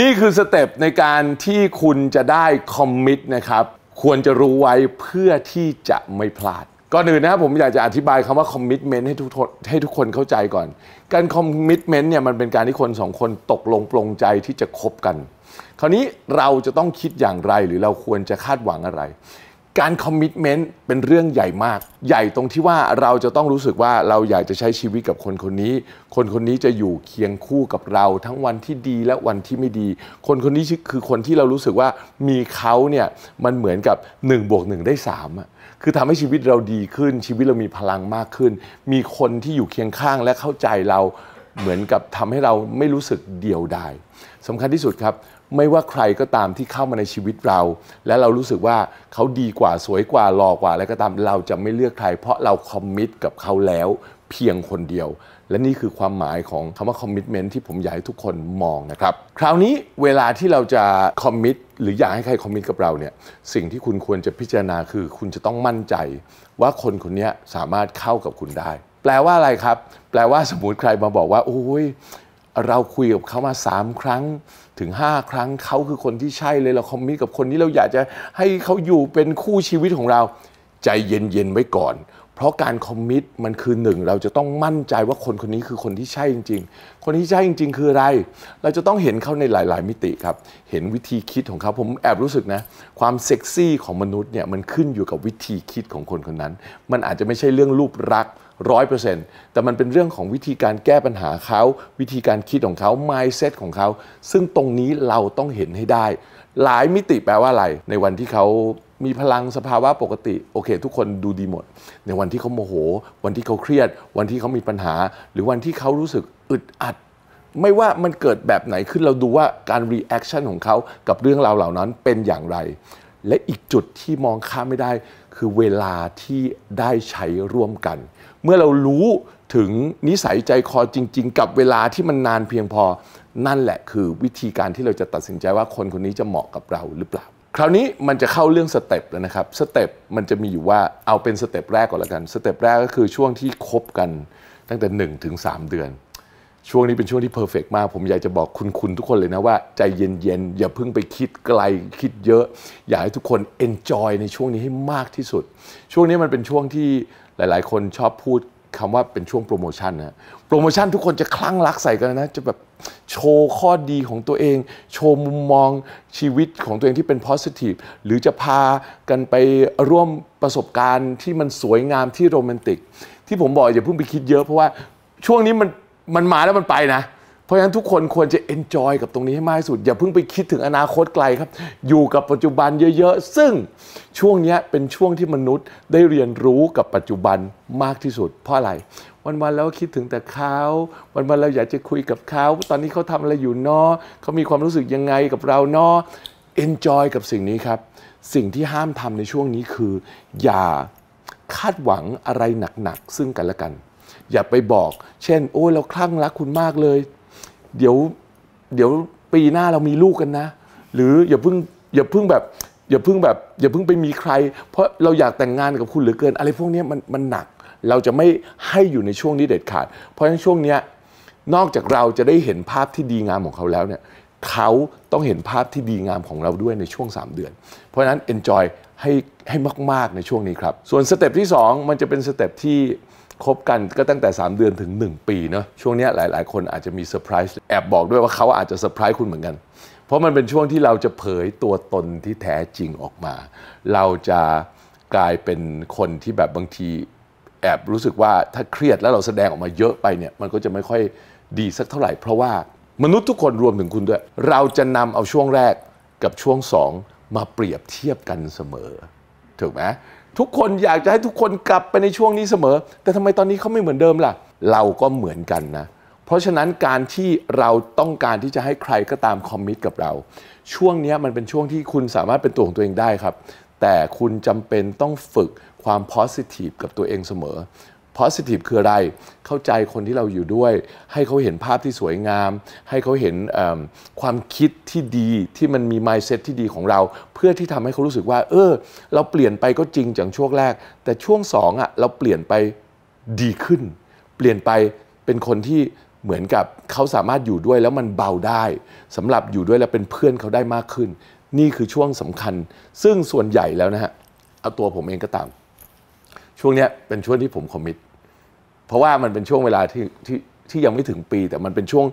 นี่คือสเต็ปในการที่คุณจะได้คอมมิตนะครับ ควรจะรู้ไว้เพื่อที่จะไม่พลาด ก่อนอื่นนะครับผมอยากจะอธิบายคำว่าคอมมิตเมนต์ให้ทุกให้ทุกคนเข้าใจก่อนการคอมมิตเมนต์เนี่ยมันเป็นการที่คนสองคนตกลงปลงใจที่จะคบกัน คราวนี้เราจะต้องคิดอย่างไรหรือเราควรจะคาดหวังอะไรการคอมมิชเมนต์เป็นเรื่องใหญ่มาก ใหญ่ตรงที่ว่าเราจะต้องรู้สึกว่าเราอยากจะใช้ชีวิตกับคนคนนี้ คนคนนี้จะอยู่เคียงคู่กับเราทั้งวันที่ดีและวันที่ไม่ดี คนคนนี้คือคนที่เรารู้สึกว่ามีเขาเนี่ยมันเหมือนกับ1บวกหได้3อะคือทำให้ชีวิตเราดีขึ้นชีวิตเรามีพลังมากขึ้น มีคนที่อยู่เคียงข้างและเข้าใจเราเหมือนกับทำให้เราไม่รู้สึกเดียวดายสำาคัญที่สุดครับไม่ว่าใครก็ตามที่เข้ามาในชีวิตเรา และเรารู้สึกว่าเขาดีกว่าสวยกว่าหล่อกว่าอะไรก็ตามเราจะไม่เลือกใครเพราะเราคอมมิตกับเขาแล้ว เพียงคนเดียว และนี่คือความหมายของคำว่าคอมมิชเมนท์ที่ผมอยากให้ทุกคนมองนะครับ คราวนี้เวลาที่เราจะคอมมิตหรืออยากให้ใครคอมมิตกับเราเนี่ย สิ่งที่คุณควรจะพิจารณาคือ คุณจะต้องมั่นใจ ว่าคนคนนี้สามารถเข้ากับคุณได้ แปลว่าอะไรครับ แปลว่าสมมติใครมาบอกว่าโอ้ยเราคุยกับเขามาสามครั้งถึงห้าครั้งเขาคือคนที่ใช่เลยเราคอมมิตกับคนนี้เราอยากจะให้เขาอยู่เป็นคู่ชีวิตของเรา ใจเย็นๆไว้ก่อน เพราะการคอมมิตมันคือหนึ่งเราจะต้องมั่นใจว่าคนคนนี้คือคนที่ใช่จริง ๆ คนที่ใช่จริง ๆ คืออะไร เราจะต้องเห็นเขาในหลายๆ มิติครับ เห็นวิธีคิดของเขาผมแอบรู้สึกนะ ความเซ็กซี่ของมนุษย์เนี่ยมันขึ้นอยู่กับวิธีคิดของคนคนนั้น มันอาจจะไม่ใช่เรื่องรูปรักษรร้ออยเเป์ซนต์แต่มันเป็นเรื่องของวิธีการแก้ปัญหาเขา วิธีการคิดของเขา mindset ของเขา ซึ่งตรงนี้เราต้องเห็นให้ได้ หลายมิติแปลว่าอะไร ในวันที่เขามีพลังสภาวะปกติ โอเค ทุกคนดูดีหมด ในวันที่เขาโมโห วันที่เขาเครียด วันที่เขามีปัญหา หรือวันที่เขารู้สึกอึดอัด ไม่ว่ามันเกิดแบบไหนขึ้นเราดูว่าการรีแอคชั่นของเขากับเรื่องราวเหล่านั้นเป็นอย่างไร และอีกจุดที่มองข้ามไม่ได้คือเวลาที่ได้ใช้ร่วมกันเมื่อเรารู้ถึงนิสัยใจคอจริง ๆ กับเวลาที่มันนานเพียงพอนั่นแหละคือวิธีการที่เราจะตัดสินใจว่าคนคนนี้จะเหมาะกับเราหรือเปล่า คราวนี้มันจะเข้าเรื่องสเต็ปแล้วนะครับสเต็ปมันจะมีอยู่ว่าเอาเป็นสเต็ปแรกก่อนละกันสเต็ปแรกก็คือช่วงที่คบกันตั้งแต่1ถึง3เดือน ช่วงนี้เป็นช่วงที่เพอร์เฟกมาก ผมอยากจะบอกคุณคุณทุกคนเลยนะว่า ใจเย็นๆอย่าเพิ่งไปคิดไกลคิดเยอะอยากให้ทุกคนเอนจอยในช่วงนี้ให้มากที่สุด ช่วงนี้มันเป็นช่วงที่หลายๆ คนชอบพูดคำว่าเป็นช่วงโปรโมชั่นนะโปรโมชั่นทุกคนจะคลั่งรักใส่กันนะ จะแบบโชว์ข้อดีของตัวเอง โชว์มุมมองชีวิตของตัวเองที่เป็นโพสิทีฟหรือจะพากันไปร่วมประสบการณ์ที่มันสวยงามที่โรแมนติกที่ผมบอกอย่าเพิ่งไปคิดเยอะเพราะว่าช่วงนี้มันมันมาแล้วมันไปนะเพราะฉะนั้นทุกคนควรจะเอนจอยกับตรงนี้ให้มากที่สุด อย่าเพิ่งไปคิดถึงอนาคตไกลครับ อยู่กับปัจจุบันเยอะๆ ซึ่งช่วงนี้เป็นช่วงที่มนุษย์ได้เรียนรู้กับปัจจุบันมากที่สุด เพราะอะไร วันๆแล้วคิดถึงแต่เขา วันๆเราอยากจะคุยกับเขา ตอนนี้เขาทำอะไรอยู่นาะเขามีความรู้สึกยังไงกับเรานะเอนจอยกับสิ่งนี้ครับสิ่งที่ห้ามทำในช่วงนี้คือ อย่าคาดหวังอะไรหนักๆซึ่งกันและกัน อย่าไปบอก เช่น โอ้เราคลั่งรักคุณมากเลยเดี๋ยวเดี๋ยวปีหน้าเรามีลูกกันนะ หรืออย่าเพิ่งอย่าเพิ่งแบบ อย่าเพิ่งแบบอย่าเพิ่งไปมีใคร เพราะเราอยากแต่งงานกับคุณเหลือเกินอะไรพวกนี้มันมันหนักเราจะไม่ให้อยู่ในช่วงนี้เด็ดขาด เพราะฉะนั้นช่วงนี้นอกจากเราจะได้เห็นภาพที่ดีงามของเขาแล้วเนี่ยเขาต้องเห็นภาพที่ดีงามของเราด้วยในช่วง 3 เดือน เพราะฉะนั้น enjoy ให้ให้มาก ๆ ในช่วงนี้ครับ ส่วนสเต็ปที่2มันจะเป็นสเต็ปที่คบกันก็ตั้งแต่ 3 เดือนถึง 1 ปีเนาะช่วงนี้หลายๆ คนอาจจะมีเซอร์ไพรส์แอบบอกด้วยว่าเขาอาจจะเซอร์ไพรส์คุณเหมือนกัน เพราะมันเป็นช่วงที่เราจะเผยตัวตนที่แท้จริงออกมา เราจะกลายเป็นคนที่แบบบางทีแอบรู้สึกว่าถ้าเครียดแล้วเราแสดงออกมาเยอะไปเนี่ยมันก็จะไม่ค่อยดีสักเท่าไหร่เพราะว่ามนุษย์ทุกคนรวมถึงคุณด้วย เราจะนำเอาช่วงแรกกับช่วงสองมาเปรียบเทียบกันเสมอถูกไหมทุกคนอยากจะให้ทุกคนกลับไปในช่วงนี้เสมอ แต่ทำไมตอนนี้เขาไม่เหมือนเดิมล่ะ เราก็เหมือนกันนะ เพราะฉะนั้นการที่เราต้องการที่จะให้ใครก็ตามคอมมิตกับเรา ช่วงนี้มันเป็นช่วงที่คุณสามารถเป็นตัวของตัวเองได้ครับ แต่คุณจำเป็นต้องฝึกความ positive กับตัวเองเสมอ positive คืออะไร เข้าใจคนที่เราอยู่ด้วย ให้เขาเห็นภาพที่สวยงาม ให้เขาเห็นความคิดที่ดี ที่มันมี mindset ที่ดีของเรา เพื่อที่ทำให้เขารู้สึกว่า เออ เราเปลี่ยนไปก็จริงจากช่วงแรก แต่ช่วงสองะ่ะเราเปลี่ยนไปดีขึ้น เปลี่ยนไปเป็นคนที่เหมือนกับเขาสามารถอยู่ด้วยแล้วมันเบาได้สำหรับอยู่ด้วยแล้วเป็นเพื่อนเขาได้มากขึ้น นี่คือช่วงสำคัญ ซึ่งส่วนใหญ่แล้วนะฮะ เอาตัวผมเองก็ตามช่วงเนี้ยเป็นช่วงที่ผมคอมมิตเพราะว่ามันเป็นช่วงเวลาที่ที่ที่ยังไม่ถึงปี แต่มันเป็นช่วง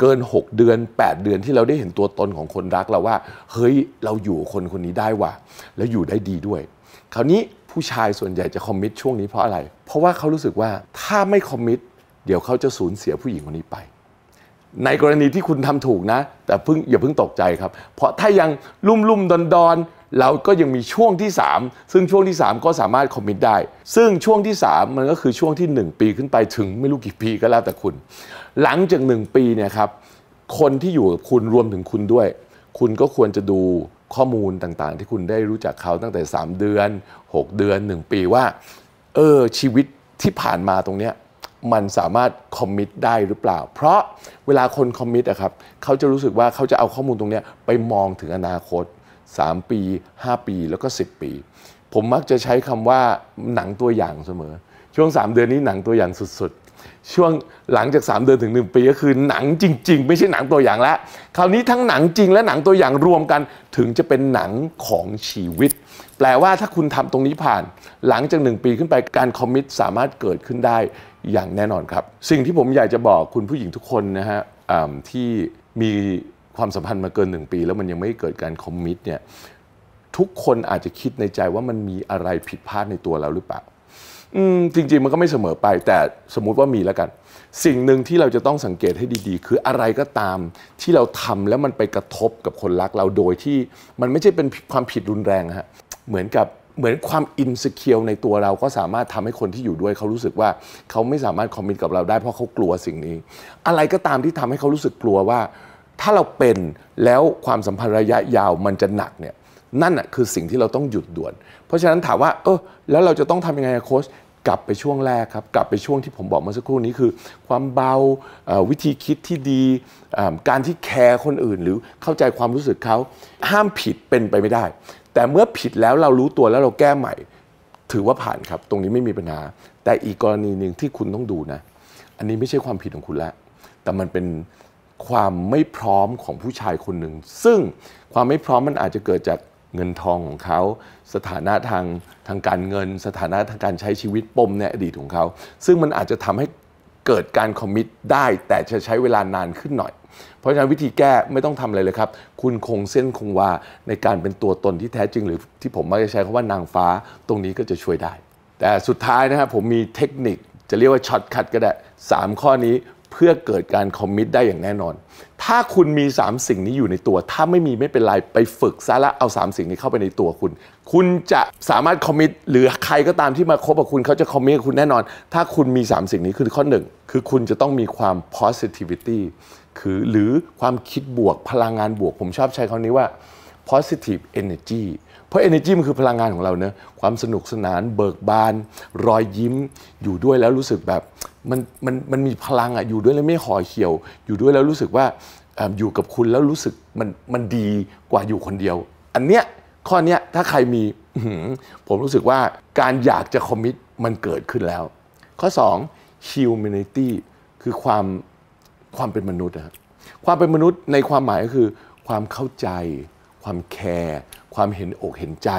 เกิน 6 เดือน 8 เดือนที่เราได้เห็นตัวตนของคนรักเราว่าเฮ้ยเราอยู่คนคนนี้ได้ว่ะแล้วอยู่ได้ดีด้วย คราวนี้ผู้ชายส่วนใหญ่จะคอมมิตช่วงนี้เพราะอะไร เพราะว่าเขารู้สึกว่าถ้าไม่คอมมิตเดี๋ยวเขาจะสูญเสียผู้หญิงคนนี้ไปในกรณีที่คุณทำถูกนะ แต่เพิ่งอย่าเพิ่งตกใจครับ เพราะถ้ายังลุ่มลุ่มดอนดอนเราก็ยังมีช่วงที่ 3 ซึ่งช่วงที่ 3 ก็สามารถคอมมิตได้ ซึ่งช่วงที่ 3 มันก็คือช่วงที่ 1 ปีขึ้นไปถึงไม่รู้กี่ปีก็แล้วแต่คุณ หลังจาก 1 ปีเนี่ยครับคนที่อยู่กับคุณรวมถึงคุณด้วย คุณก็ควรจะดูข้อมูลต่างๆที่คุณได้รู้จักเขาตั้งแต่ 3 เดือน 6 เดือน 1 ปีว่า เออชีวิตที่ผ่านมาตรงเนี้ยมันสามารถคอมมิตได้หรือเปล่า เพราะเวลาคนคอมมิตอะครับ เขาจะรู้สึกว่าเขาจะเอาข้อมูลตรงนี้ไปมองถึงอนาคต 3 ปี 5 ปีแล้วก็ 10 ปี ผมมักจะใช้คำว่าหนังตัวอย่างเสมอ ช่วง 3 เดือนนี้หนังตัวอย่างสุดๆ ช่วงหลังจาก 3 เดือนถึง 1 ปีก็คือหนังจริง ๆ ไม่ใช่หนังตัวอย่างละคราวนี้ทั้งหนังจริงและหนังตัวอย่างรวมกันถึงจะเป็นหนังของชีวิตแปลว่าถ้าคุณทำตรงนี้ผ่านหลังจาก 1 ปีขึ้นไปการคอมมิตสามารถเกิดขึ้นได้อย่างแน่นอนครับ สิ่งที่ผมอยากจะบอกคุณผู้หญิงทุกคนนะฮะที่มีความสัมพันธ์มาเกิน1ปีแล้วมันยังไม่เกิดการคอมมิตเนี่ยทุกคนอาจจะคิดในใจว่ามันมีอะไรผิดพลาดในตัวเราหรือเปล่าจริง ๆ มันก็ไม่เสมอไป แต่สมมุติว่ามีแล้วกัน สิ่งหนึ่งที่เราจะต้องสังเกตให้ดีๆ คืออะไรก็ตามที่เราทำแล้วมันไปกระทบกับคนรักเราโดยที่มันไม่ใช่เป็นความผิดรุนแรงฮะเหมือนกับเหมือนความอินสเคียวในตัวเราก็สามารถทำให้คนที่อยู่ด้วยเขารู้สึกว่าเขาไม่สามารถคอมมิตกับเราได้เพราะเขากลัวสิ่งนี้ อะไรก็ตามที่ทำให้เขารู้สึกกลัวว่า ถ้าเราเป็นแล้วความสัมพันธ์ระยะยาวมันจะหนักเนี่ยนั่นอะคือสิ่งที่เราต้องหยุดด่วน เพราะฉะนั้นถามว่าเออแล้วเราจะต้องทำยังไงโค้ชกลับไปช่วงแรกครับกลับไปช่วงที่ผมบอกเมื่อสักครู่นี้คือ ความเบาวิธีคิดที่ดีการที่แคร์คนอื่น หรือเข้าใจความรู้สึกเขาห้ามผิดเป็นไปไม่ได้แต่เมื่อผิดแล้วเรารู้ตัวแล้วเราแก้ใหม่ ถือว่าผ่านครับตรงนี้ไม่มีปัญหาแต่อีกกรณีหนึ่งที่คุณต้องดูนะ อันนี้ไม่ใช่ความผิดของคุณละแต่มันเป็นความไม่พร้อมของผู้ชายคนหนึ่งซึ่งความไม่พร้อมมันอาจจะเกิดจากเงินทองของเขา สถานะทางทางการเงิน สถานะทางการใช้ชีวิตปมในอดีตของเขา ซึ่งมันอาจจะทำให้เกิดการคอมมิตได้ แต่จะใช้เวลานานขึ้นหน่อยเพราะฉะนั้นวิธีแก้ไม่ต้องทำอะไรเลยครับ คุณคงเส้นคงวาในการเป็นตัวตนที่แท้จริง หรือที่ผมมักจะใช้คาว่านางฟ้าตรงนี้ก็จะช่วยได้ แต่สุดท้ายนะครับผมมีเทคนิคจะเรียกว่าช็อตคัดก็ได้ 3 ข้อนี้เพื่อเกิดการคอมมิตได้อย่างแน่นอน ถ้าคุณมี3สิ่งนี้อยู่ในตัว ถ้าไม่มีไม่เป็นไรไปฝึกซะละเอา 3 สิ่งนี้เข้าไปในตัวคุณ คุณจะสามารถคอมมิตหรือใครก็ตามที่มาคบกับคุณเขาจะคอมมิตกับคุณแน่นอนถ้าคุณมี3สิ่งนี้คือข้อ1คือคุณจะต้องมีความ positivity คือหรือความคิดบวกพลังงานบวก ผมชอบใช้คำนี้ว่า positive energy เพราะ energy มันคือพลังงานของเราเนะความสนุกสนานเบิกบาน รอยยิ้มอยู่ด้วยแล้วรู้สึกแบบมันมันมันมีพลังอะอยู่ด้วยแล้วไม่ห่อเหี่ยว อยู่ด้วยแล้วรู้สึกว่าอยู่กับคุณแล้วรู้สึกมันมันดีกว่าอยู่คนเดียว อันเนี้ยข้อเนี้ยถ้าใครมีผมรู้สึกว่าการอยากจะคอมมิตมันเกิดขึ้นแล้ว ข้อ2 humanity คือความความเป็นมนุษย์นะความเป็นมนุษย์ในความหมายก็คือ ความเข้าใจ ความแคร์ความเห็นอกเห็นใจ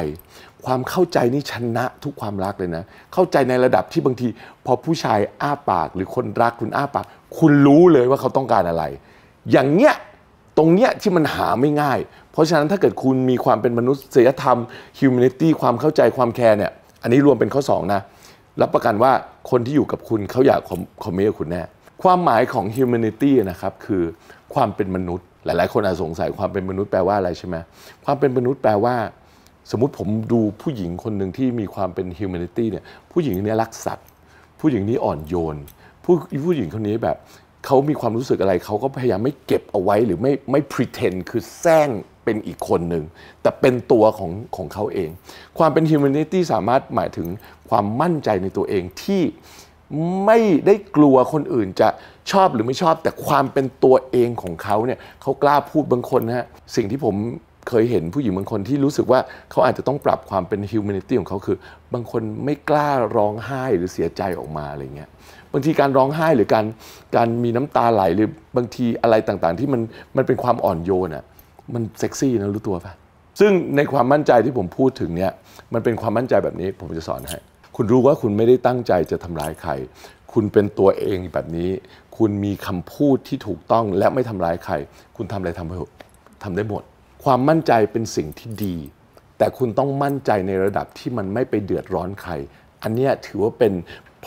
ความเข้าใจนี่ ชนะทุกความรักเลยนะ เข้าใจในระดับที่บางทีพอผู้ชายอ้าปาก หรือคนรักคุณอ้าปาก คุณรู้เลยว่าเขาต้องการอะไร อย่างเนี้ยตรงเนี้ยที่มันหาไม่ง่าย เพราะฉะนั้นถ้าเกิดคุณมีความเป็นมนุษยธรรม humanity ความเข้าใจความแคร์เนี่ยอันนี้รวมเป็นข้อ2นะรับประกันว่าคนที่อยู่กับคุณเขาอยากคอมเมนต์กับคุณแน่ความหมายของ humanity นะครับคือความเป็นมนุษย์ หลาย ๆ คนอาจสงสัยความเป็นมนุษย์แปลว่าอะไรใช่ไหมความเป็นมนุษย์แปลว่า สมมติผมดูผู้หญิงคนหนึ่งที่มีความเป็น humanity เนี่ยผู้หญิงคนนี้รักสัตว์ ผู้หญิงนี้อ่อนโยน ผู้ผู้หญิงคนนี้แบบเขามีความรู้สึกอะไรเขาก็พยายามไม่เก็บเอาไว้หรือไม่ไม่ pretend คือแซงเป็นอีกคนหนึ่งแต่เป็นตัวของของเขาเอง ความเป็น humanity สามารถหมายถึงความมั่นใจในตัวเองที่ไม่ได้กลัวคนอื่นจะชอบหรือไม่ชอบ แต่ความเป็นตัวเองของเขาเนี่ยเขากล้าพูดบางคนนะฮะ สิ่งที่ผมเคยเห็นผู้หญิงบางคนที่รู้สึกว่าเขาอาจจะต้องปรับความเป็นฮิวแมนิตี้ของเขาคือ บางคนไม่กล้าร้องไห้หรือเสียใจออกมาอะไรเงี้ยบางทีการร้องไห้หรือการการมีน้ำตาไหลหรือบางทีอะไรต่างๆที่มันมันเป็นความอ่อนโยนอะ่ะมันเซ็กซี่นะรู้ตัวปะซึ่งในความมั่นใจที่ผมพูดถึงเนี่ยมันเป็นความมั่นใจแบบนี้ผมจะสอนให้คุณรู้ว่าคุณไม่ได้ตั้งใจจะทำร้ายใคร คุณเป็นตัวเองแบบนี้ คุณมีคำพูดที่ถูกต้องและไม่ทำร้ายใคร คุณทำอะไรทำไปทำได้หมด ความมั่นใจเป็นสิ่งที่ดี แต่คุณต้องมั่นใจในระดับที่มันไม่ไปเดือดร้อนใคร อันนี้ถือว่าเป็น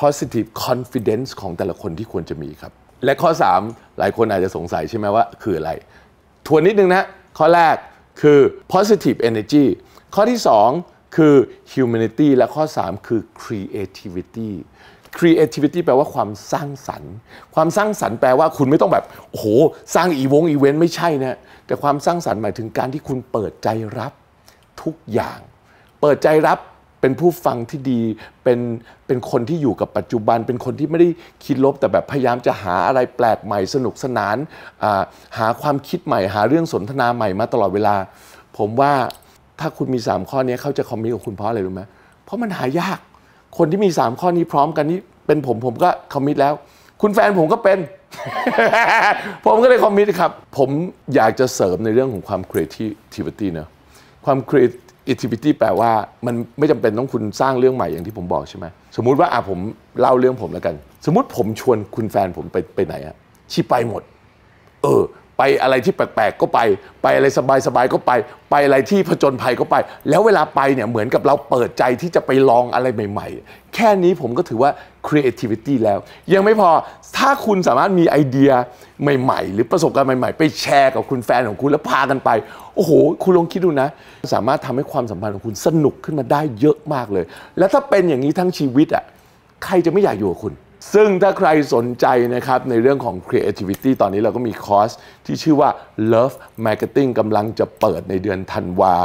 positive confidence ของแต่ละคนที่ควรจะมีครับ และข้อ 3 หลายคนอาจจะสงสัยใช่ไหมว่าคืออะไร ทวนนิดนึงนะ ข้อแรกคือ positive energy ข้อที่ 2คือ humanity และข้อ 3 คือ creativity creativity แปลว่าความสร้างสรรค์ ความสร้างสรรค์แปลว่าคุณไม่ต้องแบบ โอ้โห สร้างอีวงอีเวนต์ไม่ใช่นะแต่ความสร้างสรรค์หมายถึงการที่คุณเปิดใจรับทุกอย่าง เปิดใจรับเป็นผู้ฟังที่ดี เป็น เป็นคนที่อยู่กับปัจจุบัน เป็นคนที่ไม่ได้คิดลบแต่แบบพยายามจะหาอะไรแปลกใหม่สนุกสนานหาความคิดใหม่ หาเรื่องสนทนาใหม่มาตลอดเวลา ผมว่าถ้าคุณมี 3ข้อนี้เขาจะคอมมิชกับคุณเพราะอะไรรู้ไหมเพราะมันหายาก คนที่มี 3 ข้อนี้พร้อมกันนี่เป็นผมผมก็คอมมิชแล้ว คุณแฟนผมก็เป็น ผมก็เลยคอมมิชครับ ผมอยากจะเสริมในเรื่องของความ creativity นะความ creativity แปลว่ามันไม่จำเป็นต้องคุณสร้างเรื่องใหม่อย่างที่ผมบอกใช่ไหมสมมุติว่าอ่ะผมเล่าเรื่องผมแล้วกัน สมมุติผมชวนคุณแฟนผมไปไปไหนอะชีไปหมด เออไปอะไรที่แปลกๆก็ไป ไปอะไรสบายๆก็ไป ไปอะไรที่ผจญภัยก็ไป แล้วเวลาไปเนี่ยเหมือนกับเราเปิดใจที่จะไปลองอะไรใหม่ๆ แค่นี้ผมก็ถือว่า creativity แล้ว ยังไม่พอถ้าคุณสามารถมีไอเดียใหม่ๆ หรือประสบการณ์ใหม่ๆ ไปแชร์กับคุณแฟนของคุณแล้วพากันไป โอ้โห คุณลองคิดดูนะ สามารถทำให้ความสัมพันธ์ของคุณสนุกขึ้นมาได้เยอะมากเลย แล้วถ้าเป็นอย่างนี้ทั้งชีวิตอ่ะใครจะไม่อยากอยู่กับคุณซึ่งถ้าใครสนใจนะครับในเรื่องของ creativity ตอนนี้เราก็มีคอร์สที่ชื่อว่า Love Marketing กำลังจะเปิดในเดือนธันวา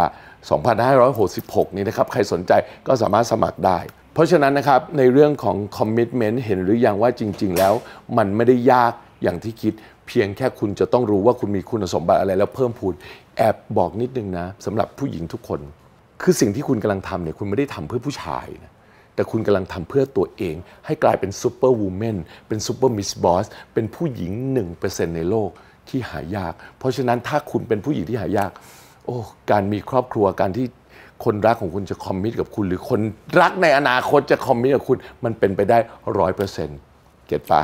2566 นี้นะครับใครสนใจก็สามารถสมัครได้ เพราะฉะนั้นนะครับในเรื่องของ commitment เห็นหรือยังว่าจริงๆแล้ว มันไม่ได้ยากอย่างที่คิดเพียงแค่คุณจะต้องรู้ว่าคุณมีคุณสมบัติอะไรแล้วเพิ่มพูนแอบบอกนิดนึงนะสำหรับผู้หญิงทุกคน คือสิ่งที่คุณกำลังทำเนี่ยคุณไม่ได้ทำเพื่อผู้ชายนะแต่คุณกำลังทำเพื่อตัวเอง ให้กลายเป็นซูเปอร์วูแมนเป็นซูเปอร์มิสบอสเป็นผู้หญิง 1%ในโลกที่หายาก เพราะฉะนั้นถ้าคุณเป็นผู้หญิงที่หายาก โอ้การมีครอบครัวการที่คนรักของคุณจะคอมมิตกับคุณ หรือคนรักในอนาคตจะคอมมิตกับคุณมันเป็นไปได้ร้อยเปอร์เซ็นต์เก็ตปะ